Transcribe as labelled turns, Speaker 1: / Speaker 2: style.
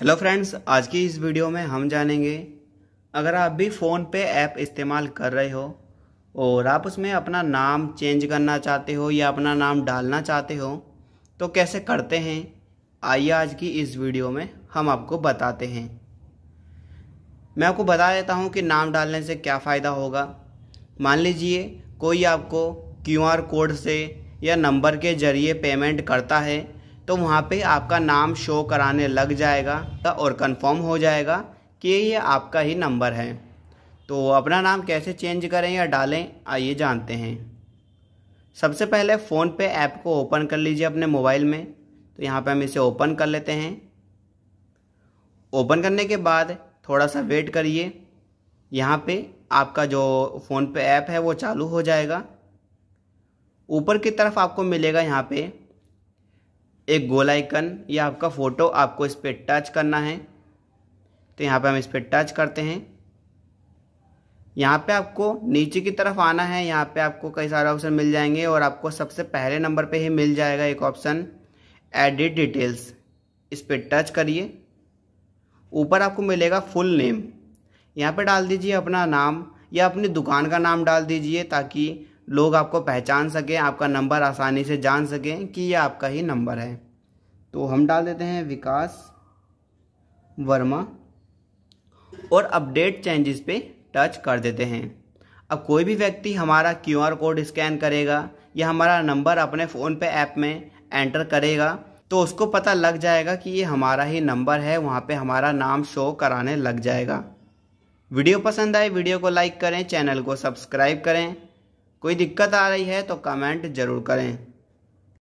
Speaker 1: hello friends आज की इस वीडियो में हम जानेंगे अगर आप भी फ़ोन पे ऐप इस्तेमाल कर रहे हो और आप उसमें अपना नाम चेंज करना चाहते हो या अपना नाम डालना चाहते हो तो कैसे करते हैं आइए आज की इस वीडियो में हम आपको बताते हैं मैं आपको बता देता हूं कि नाम डालने से क्या फ़ायदा होगा मान लीजिए कोई आपको क्यू कोड से या नंबर के ज़रिए पेमेंट करता है तो वहाँ पे आपका नाम शो कराने लग जाएगा और कंफर्म हो जाएगा कि ये आपका ही नंबर है तो अपना नाम कैसे चेंज करें या डालें आइए जानते हैं सबसे पहले फ़ोन पे ऐप को ओपन कर लीजिए अपने मोबाइल में तो यहाँ पे हम इसे ओपन कर लेते हैं ओपन करने के बाद थोड़ा सा वेट करिए यहाँ पे आपका जो फ़ोन पे ऐप है वो चालू हो जाएगा ऊपर की तरफ आपको मिलेगा यहाँ पे एक गोल आइकन या आपका फ़ोटो आपको इस पर टच करना है तो यहाँ पे हम इस पर टच करते हैं यहाँ पे आपको नीचे की तरफ आना है यहाँ पे आपको कई सारे ऑप्शन मिल जाएंगे और आपको सबसे पहले नंबर पे ही मिल जाएगा एक ऑप्शन एडिट डिटेल्स इस पर टच करिए ऊपर आपको मिलेगा फुल नेम यहाँ पे डाल दीजिए अपना नाम या अपनी दुकान का नाम डाल दीजिए ताकि लोग आपको पहचान सकें आपका नंबर आसानी से जान सकें कि यह आपका ही नंबर है तो हम डाल देते हैं विकास वर्मा और अपडेट चेंजेस पे टच कर देते हैं अब कोई भी व्यक्ति हमारा क्यूआर कोड स्कैन करेगा या हमारा नंबर अपने फ़ोन पे ऐप में एंटर करेगा तो उसको पता लग जाएगा कि ये हमारा ही नंबर है वहाँ पे हमारा नाम शो कराने लग जाएगा वीडियो पसंद आए वीडियो को लाइक करें चैनल को सब्सक्राइब करें कोई दिक्कत आ रही है तो कमेंट ज़रूर करें